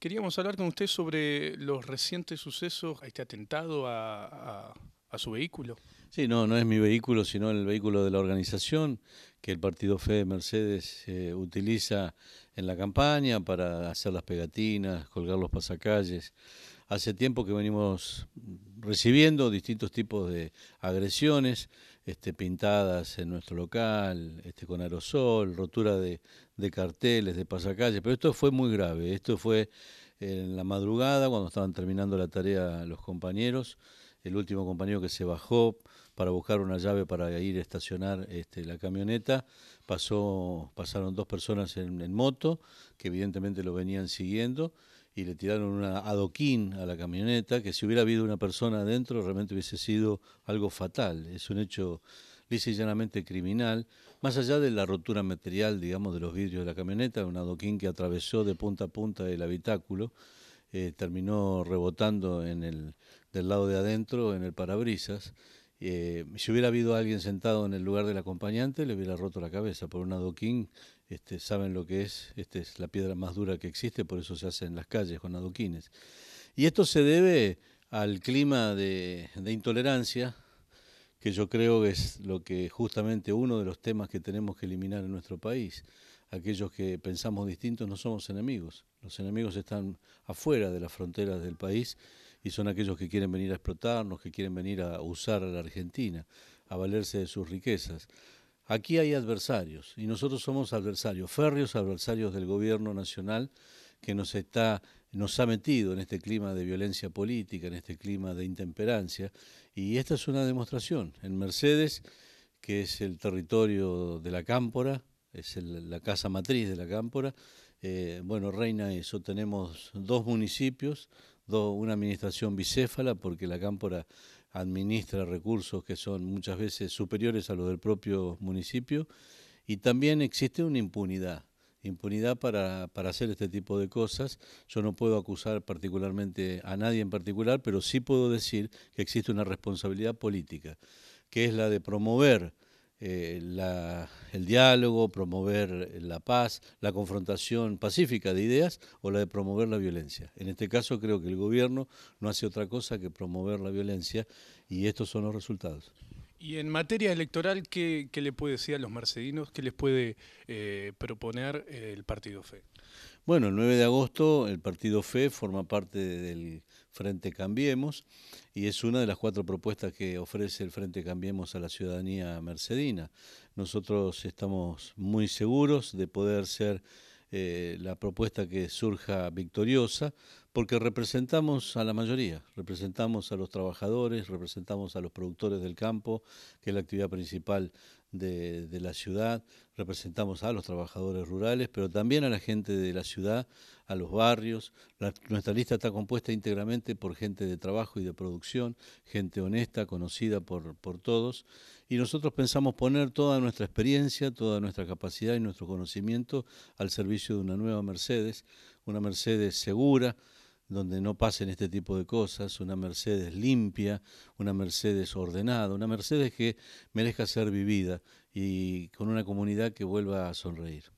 Queríamos hablar con usted sobre los recientes sucesos, este atentado a, a a su vehículo. Sí, no, no es mi vehículo, sino el vehículo de la organización que el Partido Fe Mercedes eh, utiliza en la campaña para hacer las pegatinas, colgar los pasacalles. Hace tiempo que venimos recibiendo distintos tipos de agresiones, este, pintadas en nuestro local, este, con aerosol, rotura de carteles, de pasacalles, pero esto fue muy grave. Esto fue en la madrugada, cuando estaban terminando la tarea los compañeros el último compañero que se bajó para buscar una llave para ir a estacionar este, la camioneta, pasó, pasaron dos personas en, moto que evidentemente lo venían siguiendo y le tiraron una adoquín a la camioneta, que si hubiera habido una persona adentro realmente hubiese sido algo fatal. Es un hecho lisa y llanamente criminal, más allá de la rotura material, digamos, de los vidrios de la camioneta, un adoquín que atravesó de punta a punta el habitáculo. Eh, terminó rebotando en el, del lado de adentro, en el parabrisas. Eh, si hubiera habido alguien sentado en el lugar del acompañante, le hubiera roto la cabeza por un adoquín. Este, saben lo que es, esta es la piedra más dura que existe, por eso se hace en las calles con adoquines. Y esto se debe al clima de intolerancia que yo creo que es lo que justamente uno de los temas que tenemos que eliminar en nuestro país. Aquellos que pensamos distintos no somos enemigos. Los enemigos están afuera de las fronteras del país y son aquellos que quieren venir a explotarnos, que quieren venir a usar a la Argentina, a valerse de sus riquezas. Aquí hay adversarios y nosotros somos adversarios, férreos adversarios del gobierno nacional que nos está nos ha metido en este clima de violencia política, en este clima de intemperancia, y esta es una demostración. En Mercedes, que es el territorio de la Cámpora, es la casa matriz de la Cámpora, eh, bueno, reina eso, tenemos dos municipios, una administración bicéfala, porque la Cámpora administra recursos que son muchas veces superiores a los del propio municipio, y también existe una impunidad impunidad para, hacer este tipo de cosas. Yo no puedo acusar particularmente a nadie en particular, pero sí puedo decir que existe una responsabilidad política, que es la de promover eh, el diálogo, promover la paz, la confrontación pacífica de ideas o la de promover la violencia. En este caso creo que el gobierno no hace otra cosa que promover la violencia y estos son los resultados. Y en materia electoral, ¿qué, le puede decir a los mercedinos? ¿Qué les puede eh, proponer eh, el Partido FE? Bueno, el 9 de agosto el Partido FE forma parte del Frente Cambiemos y es una de las cuatro propuestas que ofrece el Frente Cambiemos a la ciudadanía mercedina. Nosotros estamos muy seguros de poder ser eh, la propuesta que surja victoriosa porque representamos a la mayoría, representamos a los trabajadores, representamos a los productores del campo, que es la actividad principal de, la ciudad, representamos a los trabajadores rurales, pero también a la gente de la ciudad, a los barrios. nuestra lista está compuesta íntegramente por gente de trabajo y de producción, gente honesta, conocida por, por todos, y nosotros pensamos poner toda nuestra experiencia, toda nuestra capacidad y nuestro conocimiento al servicio de una nueva Mercedes, una Mercedes segura, donde no pasen este tipo de cosas, una Mercedes limpia, una Mercedes ordenada, una Mercedes que merezca ser vivida y con una comunidad que vuelva a sonreír.